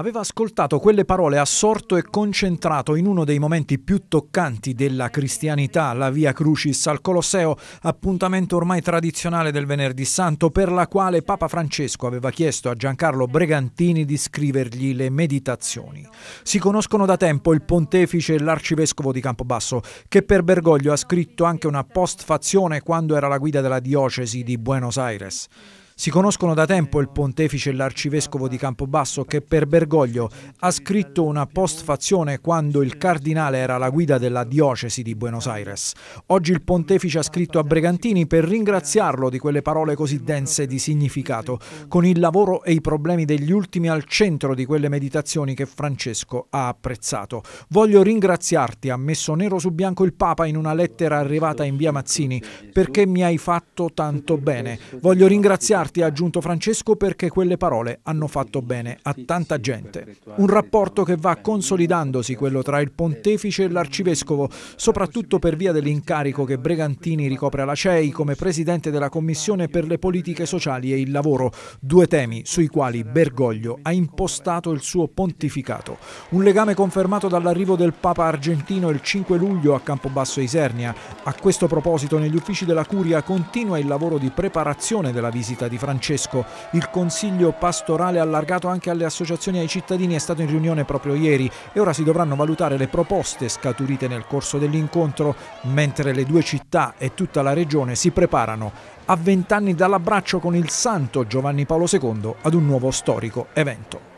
Aveva ascoltato quelle parole assorto e concentrato in uno dei momenti più toccanti della cristianità, la Via Crucis al Colosseo, appuntamento ormai tradizionale del Venerdì Santo, per la quale Papa Francesco aveva chiesto a Giancarlo Bregantini di scrivergli le meditazioni. Si conoscono da tempo il pontefice e l'arcivescovo di Campobasso, che per Bergoglio ha scritto anche una postfazione quando era la guida della diocesi di Buenos Aires. Si conoscono da tempo il pontefice e l'arcivescovo di Campobasso che per Bergoglio ha scritto una postfazione quando il cardinale era la guida della diocesi di Buenos Aires. Oggi il pontefice ha scritto a Bregantini per ringraziarlo di quelle parole così dense di significato, con il lavoro e i problemi degli ultimi al centro di quelle meditazioni che Francesco ha apprezzato. Voglio ringraziarti, ha messo nero su bianco il Papa in una lettera arrivata in via Mazzini, perché mi hai fatto tanto bene. Voglio ringraziarti parti ha aggiunto Francesco perché quelle parole hanno fatto bene a tanta gente. Un rapporto che va consolidandosi, quello tra il pontefice e l'arcivescovo, soprattutto per via dell'incarico che Bregantini ricopre alla CEI come presidente della Commissione per le politiche sociali e il lavoro, due temi sui quali Bergoglio ha impostato il suo pontificato. Un legame confermato dall'arrivo del Papa argentino il 5 luglio a Campobasso Isernia. A questo proposito negli uffici della Curia continua il lavoro di preparazione della visita di Francesco. Il consiglio pastorale allargato anche alle associazioni e ai cittadini è stato in riunione proprio ieri e ora si dovranno valutare le proposte scaturite nel corso dell'incontro, mentre le due città e tutta la regione si preparano a vent'anni dall'abbraccio con il santo Giovanni Paolo II ad un nuovo storico evento.